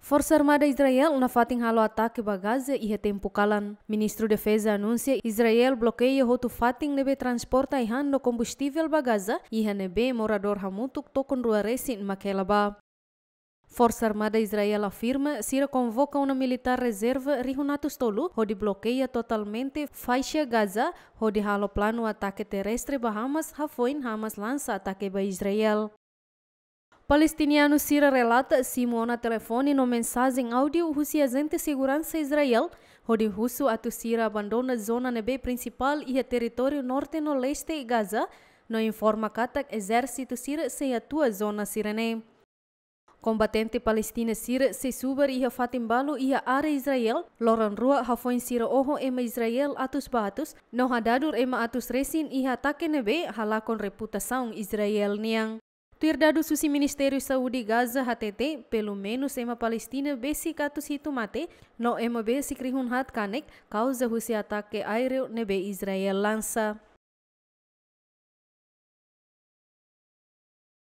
Forza Armada Israel na fatin halo ataque ba Gaza e retempo calan. Ministro de Defesa anuncia Israel bloqueia roto fatin nebe transporta e hando combustível ba Gaza e nebe morador hamutuk tokon ruaresin makela ba. Forza Armada Israel afirma Síria convoca una militar reserva Rihunatus Tolu, di bloqueia totalmente faixa Gaza, di halo plano ataque terrestre Bahamas, hafoin Hamas lansa ataque ba Israel. Palestiniano Sira relata Simona telefone no mensagem áudio husi agente segurança Israel, hodi husu atu Sira abandona zona nebe principal e território norte no leste e Gaza, no informa katak exército Sira se atua zona Sirene. Combatente Palestina Sira se suber ia fatimbalo e are Israel, loran rua hafoin Sira oho ema Israel atus batus, no hadadur ema atus resin e ataque nebe halakon reputação Israel niang. Tirdado Susi ministeri Saudi Gaza HTT, pelu menos ema Palestina besi katus hitu mate, no ema besi krihun hat kanek, causa rusi atake aireu nebe Israel lansa.